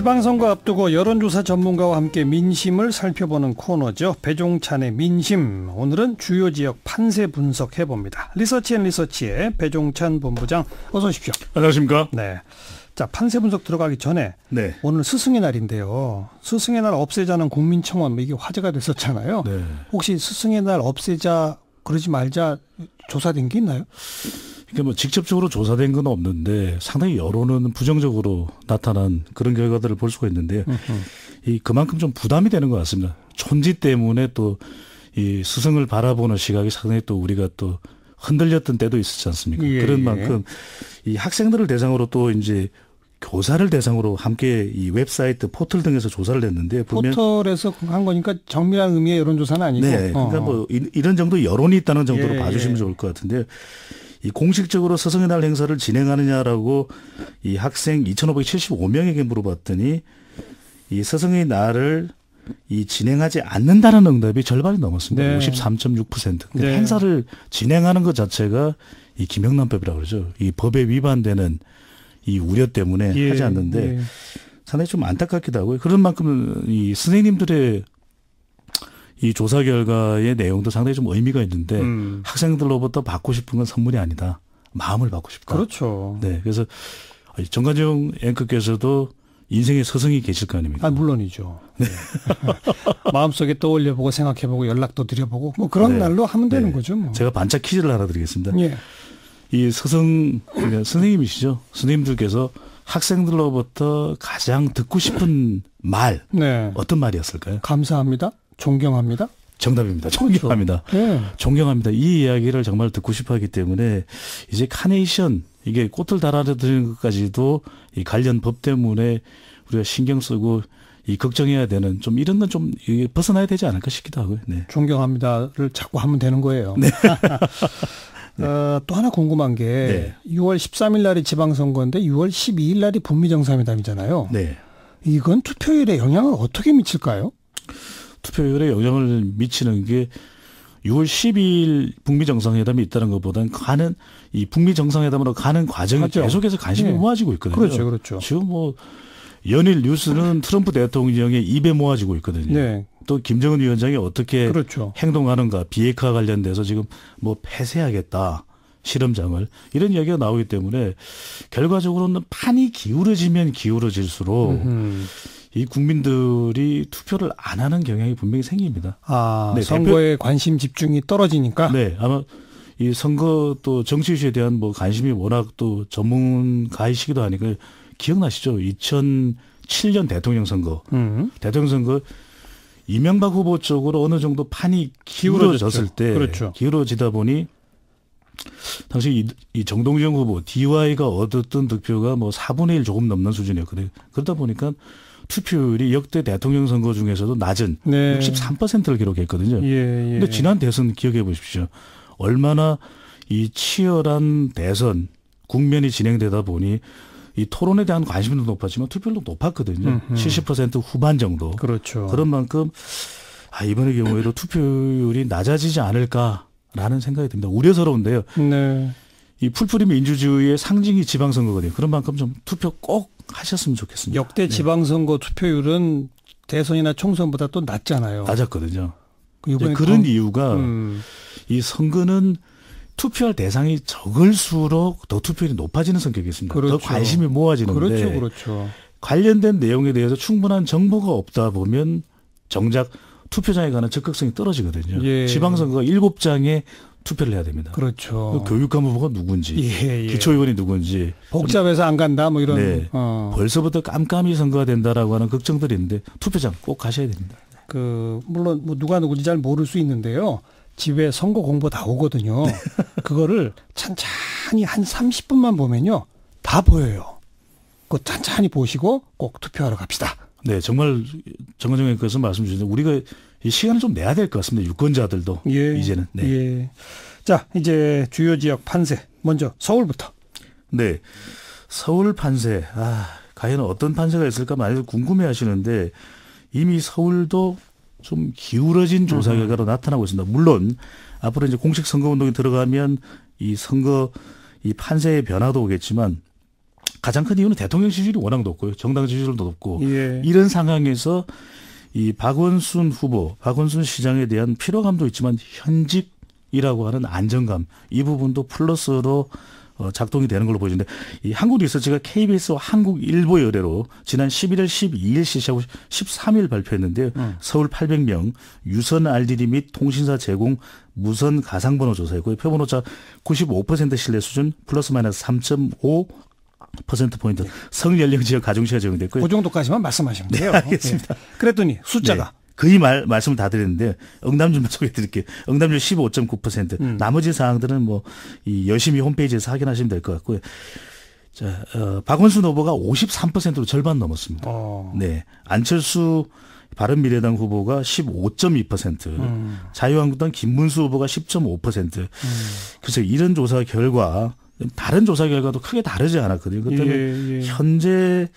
지방선거 앞두고 여론조사 전문가와 함께 민심을 살펴보는 코너죠. 배종찬의 민심. 오늘은 주요 지역 판세 분석해 봅니다. 리서치 앤 리서치의 배종찬 본부장 어서 오십시오. 안녕하십니까? 네. 자, 판세 분석 들어가기 전에 네. 오늘 스승의 날인데요. 스승의 날 없애자는 국민청원 뭐 이게 화제가 됐었잖아요. 네. 혹시 스승의 날 없애자 그러지 말자 조사된 게 있나요? 그러니까 뭐 직접적으로 조사된 건 없는데 상당히 여론은 부정적으로 나타난 그런 결과들을 볼 수가 있는데이 그만큼 좀 부담이 되는 것 같습니다. 촌지 때문에 또이 스승을 바라보는 시각이 상당히 또 우리가 또 흔들렸던 때도 있었지 않습니까? 예. 그런 예. 만큼 이 학생들을 대상으로 또 이제 교사를 대상으로 함께 이 웹사이트 포털 등에서 조사를 했는데 보면 포털에서 한 거니까 정밀한 의미의 여론조사는 아니고 네, 그러니까 어. 뭐 이, 이런 정도 여론이 있다는 정도로 예. 봐주시면 예. 좋을 것 같은데 이 공식적으로 스승의 날 행사를 진행하느냐라고 이 학생 2,575명에게 물어봤더니 이 스승의 날을 이 진행하지 않는다는 응답이 절반이 넘었습니다. 네. 53.6%. 그 네. 행사를 진행하는 것 자체가 이 김영란법이라고 그러죠. 이 법에 위반되는 이 우려 때문에 예. 하지 않는데 예. 상당히 좀 안타깝기도 하고요. 그런 만큼 이 선생님들의 이 조사 결과의 내용도 상당히 좀 의미가 있는데 음. 학생들로부터 받고 싶은 건 선물이 아니다. 마음을 받고 싶다. 그렇죠. 네. 그래서 정관용 앵커께서도 인생의 서성이 계실 거 아닙니까? 아, 물론이죠. 네. 마음속에 떠올려보고 생각해보고 연락도 드려보고 뭐 그런 네. 날로 하면 네. 되는 거죠. 뭐. 제가 반짝 퀴즈를 하나 드리겠습니다. 예. 이 서성 그러니까 선생님이시죠. 선생님들께서 학생들로부터 가장 듣고 싶은 말 네. 어떤 말이었을까요? 감사합니다. 존경합니다. 정답입니다. 그렇죠. 존경합니다. 그렇죠. 네. 존경합니다. 이 이야기를 정말 듣고 싶어 하기 때문에 이제 카네이션 이게 꽃을 달아드리는 것까지도 이 관련 법 때문에 우리가 신경 쓰고 이 걱정해야 되는 좀 이런 건 좀 벗어나야 되지 않을까 싶기도 하고요. 네. 존경합니다를 자꾸 하면 되는 거예요. 네. 네. 어, 또 하나 궁금한 게 네. 6월 13일 날이 지방선거인데 6월 12일 날이 북미 정상회담이잖아요. 네. 이건 투표율에 영향을 어떻게 미칠까요? 투표율에 영향을 미치는 게 6월 12일 북미 정상회담이 있다는 것보다는 가는 이 북미 정상회담으로 가는 과정이 맞죠. 계속해서 관심이 네. 모아지고 있거든요. 그렇죠, 그렇죠. 지금 뭐 연일 뉴스는 트럼프 대통령의 입에 모아지고 있거든요. 네. 또 김정은 위원장이 어떻게 그렇죠. 행동하는가 비핵화 관련돼서 지금 뭐 폐쇄하겠다 실험장을 이런 이야기가 나오기 때문에 결과적으로는 판이 기울어지면 기울어질수록. 음흠. 이 국민들이 투표를 안 하는 경향이 분명히 생깁니다. 아, 네, 선거에 대표, 관심 집중이 떨어지니까. 네, 아마 이 선거 또 정치 이슈에 대한 뭐 관심이 워낙 또 전문가이시기도 하니까 기억나시죠? 2007년 대통령 선거. 음. 대통령 선거 이명박 후보 쪽으로 어느 정도 판이 기울어졌을 때 그렇죠. 기울어지다 보니 당시 이, 이 정동영 후보 DY가 얻었던 득표가 뭐 4분의 1 조금 넘는 수준이었거든요. 그러다 보니까 투표율이 역대 대통령 선거 중에서도 낮은 네. 63%를 기록했거든요. 예, 예. 근데 지난 대선 기억해 보십시오. 얼마나 이 치열한 대선 국면이 진행되다 보니 이 토론에 대한 관심도 높았지만 투표율도 높았거든요. 음흠. 70% 후반 정도. 그렇죠. 그런 만큼 아, 이번의 경우에도 투표율이 낮아지지 않을까라는 생각이 듭니다. 우려스러운데요. 네. 이 풀뿌리 민주주의의 상징이 지방선거거든요. 그런 만큼 좀 투표 꼭 하셨으면 좋겠습니다. 역대 네. 지방선거 네. 투표율은 대선이나 총선보다 또 낮잖아요. 낮았거든요. 그 이번에 그런 또, 이유가 음. 이 선거는 투표할 대상이 적을수록 더 투표율이 높아지는 성격이 있습니다. 그렇죠. 더 관심이 모아지는데 그렇죠, 그렇죠. 관련된 내용에 대해서 충분한 정보가 없다 보면 정작 투표장에 가는 적극성이 떨어지거든요. 예. 지방선거가 일 장에 투표를 해야 됩니다. 그렇죠. 그 교육감 후보가 누군지, 예, 예. 기초의원이 누군지. 복잡해서 안 간다, 뭐 이런. 네. 어. 벌써부터 깜깜이 선거가 된다라고 하는 걱정들이 있는데 투표장 꼭 가셔야 됩니다. 그, 물론 뭐 누가 누군지 잘 모를 수 있는데요. 집에 선거 공보 다 오거든요. 네. 그거를 찬찬히 한 30분만 보면요. 다 보여요. 그 찬찬히 보시고 꼭 투표하러 갑시다. 네, 정말 정관정 의원께서 말씀 주셨는데 우리가 이 시간을 좀 내야 될 것 같습니다. 유권자들도 예. 이제는. 네. 예. 자 이제 주요 지역 판세 먼저 서울부터. 네. 서울 판세 아 과연 어떤 판세가 있을까 많이 궁금해하시는데 이미 서울도 좀 기울어진 조사 음. 결과로 나타나고 있습니다. 물론 앞으로 이제 공식 선거 운동이 들어가면 이 선거 이 판세의 변화도 오겠지만 가장 큰 이유는 대통령 지지율이 워낙 높고요. 정당 지지율도 높고 예. 이런 상황에서 이 박원순 후보, 박원순 시장에 대한 피로감도 있지만 현직이라고 하는 안정감 이 부분도 플러스로 어, 작동이 되는 걸로 보이는데 이 한국 리서치가 KBS와 한국일보 의뢰로 지난 1 1월 12일 실시하고 13일 발표했는데요. 음. 서울 800명 유선 RDD 및 통신사 제공 무선 가상번호 조사였고요. 표본오차 95% 신뢰 수준 플러스 마이너스 3.5 퍼센트 포인트 성연령 지역 가중치가 적용됐고요. 그 정도까지만 말씀하시면 네, 돼요. 네, 알겠습니다. 네. 그랬더니 숫자가 네. 거의 말, 말씀을 다 드렸는데 응답률만 소개해 드릴게요. 응답률 15.9%. 음. 나머지 사항들은 뭐이 열심히 홈페이지에서 확인하시면 될 것 같고요. 자, 어, 박원순 후보가 53%로 절반 넘었습니다. 어. 네. 안철수 바른미래당 후보가 15.2%, 음. 자유한국당 김문수 후보가 10.5%. 음. 그래서 이런 조사 결과 다른 조사 결과도 크게 다르지 않았거든요. 그때문 예, 예. 현재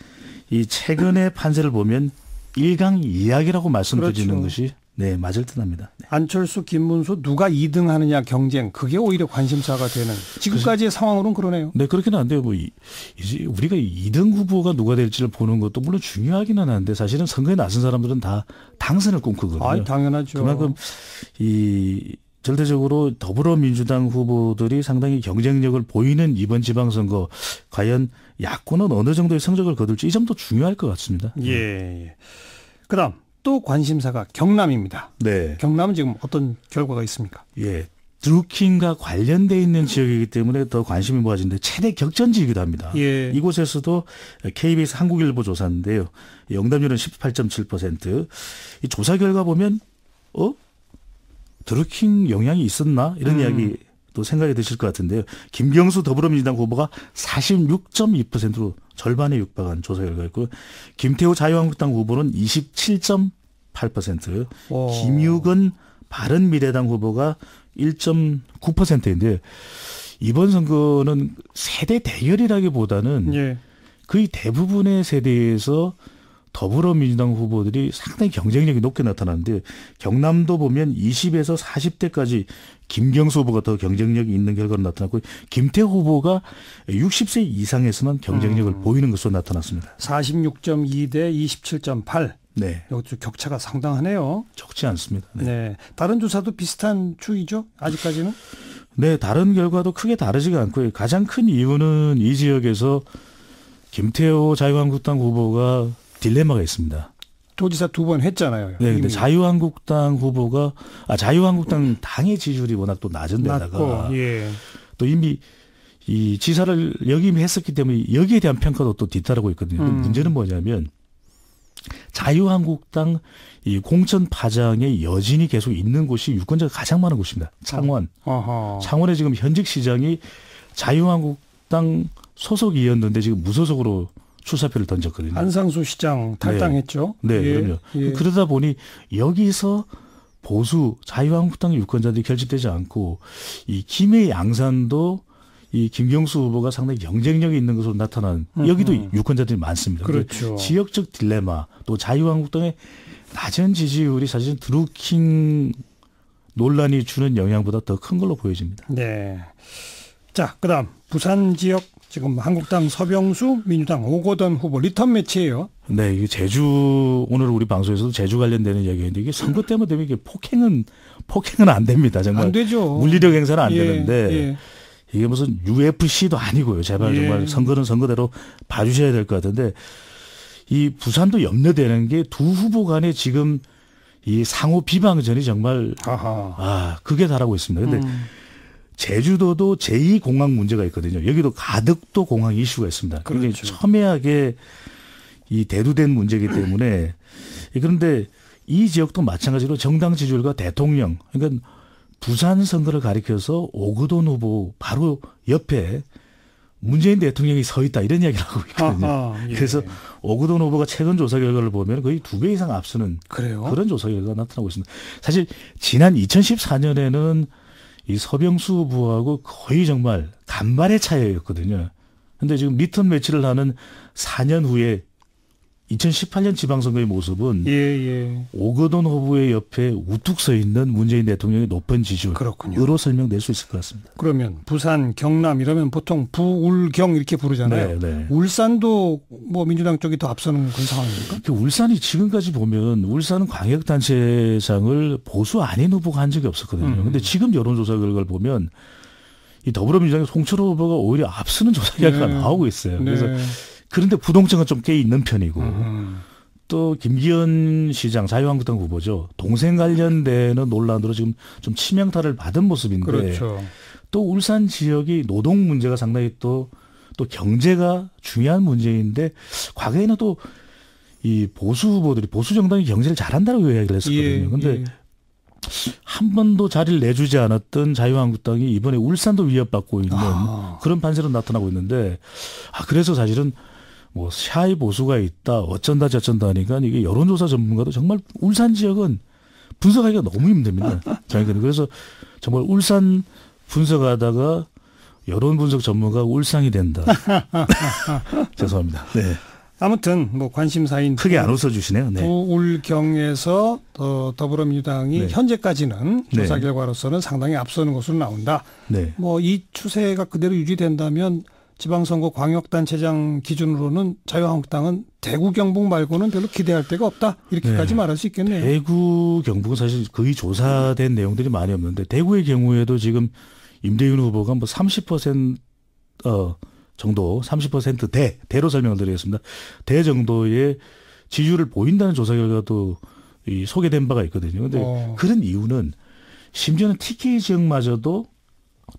이 최근의 판세를 보면 일강 이야기라고 말씀드리는 그렇죠. 것이 네, 맞을 듯합니다. 네. 안철수, 김문수 누가 2등 하느냐 경쟁 그게 오히려 관심사가 되는 지금까지의 그 상황으로는 그러네요. 네, 그렇긴 한데 뭐 이제 우리가 2등 후보가 누가 될지를 보는 것도 물론 중요하기는 한데 사실은 선거에 나선 사람들은 다 당선을 꿈꾸거든요. 아, 당연하죠. 그만큼 이 절대적으로 더불어민주당 후보들이 상당히 경쟁력을 보이는 이번 지방선거 과연 야권은 어느 정도의 성적을 거둘지 이 점도 중요할 것 같습니다. 예. 예. 그다음 또 관심사가 경남입니다. 네. 경남은 지금 어떤 결과가 있습니까? 예. 드루킹과 관련돼 있는 지역이기 때문에 더 관심이 모아지는데 최대 격전지이기도 합니다. 예. 이곳에서도 KBS 한국일보 조사인데요. 영담률은 18.7%. 이 조사 결과 보면 어? 드루킹 영향이 있었나 이런 음. 이야기 또 생각이 드실 것 같은데요. 김경수 더불어민주당 후보가 46.2%로 절반에 육박한 조사 결과였고 김태호 자유한국당 후보는 27.8%, 오. 김유근 바른미래당 후보가 1.9%인데 이번 선거는 세대 대결이라기보다는 예. 거의 대부분의 세대에서 더불어민주당 후보들이 상당히 경쟁력이 높게 나타나는데 경남도 보면 20에서 40대까지 김경수 후보가 더 경쟁력이 있는 결과로 나타났고 김태호 후보가 60세 이상에서만 경쟁력을 음. 보이는 것으로 나타났습니다. 46.2 대 27.8. 네. 여기서 격차가 상당하네요. 적지 않습니다. 네. 네. 다른 조사도 비슷한 추이죠? 아직까지는? 네, 다른 결과도 크게 다르지가 않고요. 가장 큰 이유는 이 지역에서 김태호 자유한국당 후보가 딜레마가 있습니다. 도지사 두 번 했잖아요. 네, 근데 자유한국당 후보가 아 자유한국당 당의 지지율이 워낙 또 낮은 데다가 예. 또 이미 이 지사를 역임했었기 때문에 여기에 대한 평가도 또 뒤따르고 있거든요. 음. 문제는 뭐냐면 자유한국당 이 공천 파장의 여진이 계속 있는 곳이 유권자가 가장 많은 곳입니다. 창원. 어. 창원에 지금 현직 시장이 자유한국당 소속이었는데 지금 무소속으로 출사표를 던졌거든요. 안상수 시장 네. 탈당했죠. 네, 네 예. 그럼요. 예. 그러다 보니 여기서 보수 자유한국당 유권자들이 결집되지 않고 이 김해 양산도 이 김경수 후보가 상당히 경쟁력이 있는 것으로 나타난 음, 여기도 음 유권자들이 많습니다. 그렇죠. 지역적 딜레마 또 자유한국당의 낮은 지지율이 사실은 드루킹 논란이 주는 영향보다 더 큰 걸로 보여집니다. 네. 자, 그다음 부산 지역 지금 한국당 서병수, 민주당 오거돈 후보 리턴 매치예요. 네, 이게 제주 오늘 우리 방송에서도 제주 관련되는 이야기인데 이게 선거 때문에 되면 이게 폭행은 폭행은 안 됩니다. 정말 안 되죠. 물리력 행사는 안 예, 되는데 예. 이게 무슨 UFC도 아니고요. 제발 예. 정말 선거는 선거대로 봐주셔야 될 것 같은데 이 부산도 염려되는 게 두 후보 간에 지금 이 상호 비방전이 정말 아하. 아 그게 다라고 있습니다. 근데 음. 제주도도 제2공항 문제가 있거든요. 여기도 가득도 공항 이슈가 있습니다. 그렇죠. 굉장히 첨예하게 이 대두된 문제이기 때문에 그런데 이 지역도 마찬가지로 정당 지지율과 대통령 그러니까 부산 선거를 가리켜서 오그돈 후보 바로 옆에 문재인 대통령이 서 있다 이런 이야기를 하고 있거든요. 아하, 예. 그래서 오그돈 후보가 최근 조사 결과를 보면 거의 두 배 이상 앞서는 그래요? 그런 조사 결과가 나타나고 있습니다. 사실 지난 2014년에는 이 서병수 부하고 거의 정말 간발의 차이였거든요. 근데 지금 미턴 매치를 하는 4년 후에 2018년 지방선거의 모습은 예, 예. 오거돈 후보의 옆에 우뚝 서 있는 문재인 대통령의 높은 지지율으로 설명될 수 있을 것 같습니다. 그러면 부산, 경남 이러면 보통 부울경 이렇게 부르잖아요. 네, 네. 울산도 뭐 민주당 쪽이 더 앞서는 그런 상황입니까? 그 울산이 지금까지 보면 울산은 광역단체장을 보수 아닌 후보가 한 적이 없었거든요. 음. 근데 지금 여론조사 결과를 보면 이 더불어민주당의 송철호 후보가 오히려 앞서는 조사 결과가 네. 나오고 있어요. 그래서 네. 그런데 부동층은 좀 꽤 있는 편이고 음. 또 김기현 시장 자유한국당 후보죠 동생 관련되는 논란으로 지금 좀 치명타를 받은 모습인데 그렇죠. 또 울산 지역이 노동 문제가 상당히 또또 또 경제가 중요한 문제인데 과거에는 또 이 보수 후보들이 보수 정당이 경제를 잘한다고 이야기를 했었거든요. 그런데 예, 예, 한 번도 자리를 내주지 않았던 자유한국당이 이번에 울산도 위협받고 있는 아. 그런 판세로 나타나고 있는데 아 그래서 사실은 뭐 샤이 보수가 있다 어쩐다 저쩐다 하니까 이게 여론조사 전문가도 정말 울산 지역은 분석하기가 너무 힘듭니다. 저희는 그래서 정말 울산 분석하다가 여론 분석 전문가 울상이 된다. 죄송합니다. 네. 아무튼 뭐 관심사인 크게 안 웃어주시네요. 네. 울경에서 더 더불어민주당이 네. 현재까지는 조사 네. 결과로서는 상당히 앞서는 것으로 나온다. 네. 뭐 이 추세가 그대로 유지된다면 지방선거 광역단체장 기준으로는 자유한국당은 대구 경북 말고는 별로 기대할 데가 없다 이렇게까지 네. 말할 수 있겠네요. 대구 경북은 사실 거의 조사된 내용들이 많이 없는데 대구의 경우에도 지금 임대윤 후보가 뭐 30%어 정도 30%대 대로 설명을 드리겠습니다. 대 정도의 지지율을 보인다는 조사 결과도 이 소개된 바가 있거든요. 근데 어. 그런 이유는 심지어는 TK 지역마저도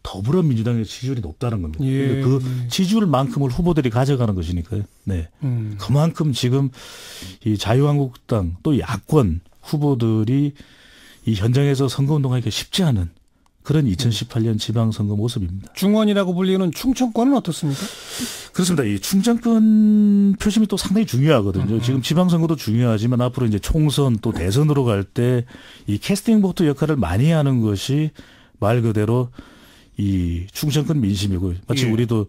더불어민주당의 지지율이 높다는 겁니다. 예. 그 지지율만큼을 후보들이 가져가는 것이니까요. 네. 음. 그만큼 지금 이 자유한국당 또 야권 후보들이 이 현장에서 선거운동하기가 쉽지 않은 그런 2018년 지방선거 모습입니다. 중원이라고 불리는 충청권은 어떻습니까? 그렇습니다. 이 충청권 표심이 또 상당히 중요하거든요. 음. 지금 지방선거도 중요하지만 앞으로 이제 총선 또 대선으로 갈 때 이 캐스팅 보트 역할을 많이 하는 것이 말 그대로 이 충청권 민심이고 마치 예. 우리도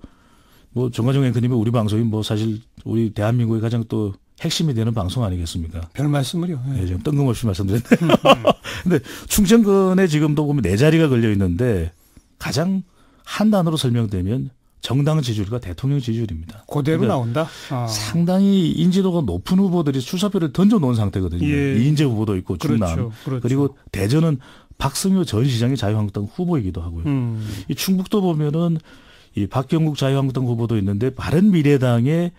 뭐 정관정 앵커님의 우리 방송이 뭐 사실 우리 대한민국의 가장 또 핵심이 되는 방송 아니겠습니까? 별 말씀을요. 예, 네, 지금 뜬금없이 말씀드렸는데 근데 충청권에 지금도 보면 네 자리가 걸려 있는데 가장 한 단어로 설명되면 정당 지지율과 대통령 지지율입니다. 그대로 그러니까 나온다. 아. 상당히 인지도가 높은 후보들이 출사표를 던져 놓은 상태거든요. 예. 이인재 후보도 있고 충남 그렇죠. 그렇죠. 그리고 대전은 박승효 전 시장이 자유한국당 후보이기도 하고요. 음. 이 충북도 보면은 이 박경국 자유한국당 후보도 있는데 바른 미래당의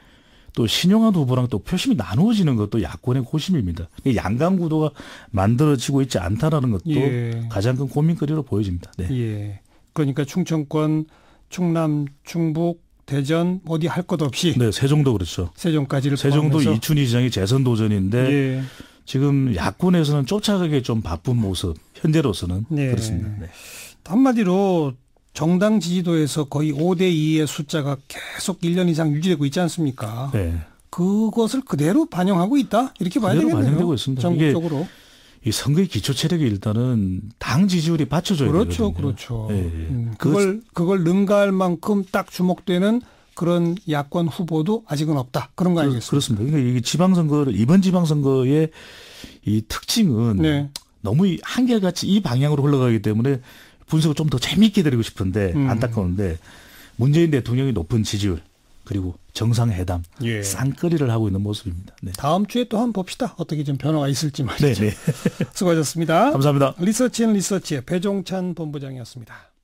또 신용한 후보랑 또 표심이 나누어지는 것도 야권의 고심입니다 양강 구도가 만들어지고 있지 않다라는 것도 예. 가장 큰 고민거리로 보여집니다. 네. 예. 그러니까 충청권, 충남, 충북, 대전 어디 할 것 없이 네 세종도 그렇죠. 세종까지를 세종도 이춘희 시장이 재선 도전인데 예. 지금 야권에서는 쫓아가기 좀 바쁜 모습 현재로서는 네. 그렇습니다. 네. 한마디로 정당 지지도에서 거의 5대 2의 숫자가 계속 1년 이상 유지되고 있지 않습니까? 네. 그것을 그대로 반영하고 있다 이렇게 봐야 되겠네요. 반영되고 있습니다. 전국적으로. 이 선거의 기초 체력이 일단은 당 지지율이 받쳐져야 그렇죠, 되거든요. 그렇죠. 예, 예. 음, 그걸 그걸 능가할 만큼 딱 주목되는 그런 야권 후보도 아직은 없다. 그런 거 그, 아니겠습니까? 그렇습니다. 그러니까 이 지방선거를 이번 지방선거의 이 특징은 네. 너무 한결같이 이 방향으로 흘러가기 때문에 분석을 좀 더 재미있게 드리고 싶은데 음. 안타까운데 문재인 대통령이 높은 지지율 그리고 정상회담 예. 쌍끌이를 하고 있는 모습입니다. 네. 다음 주에 또 한 번 봅시다. 어떻게 좀 변화가 있을지 말이죠. 네네. 네. 수고하셨습니다. 감사합니다. 리서치앤 리서치의 배종찬 본부장이었습니다.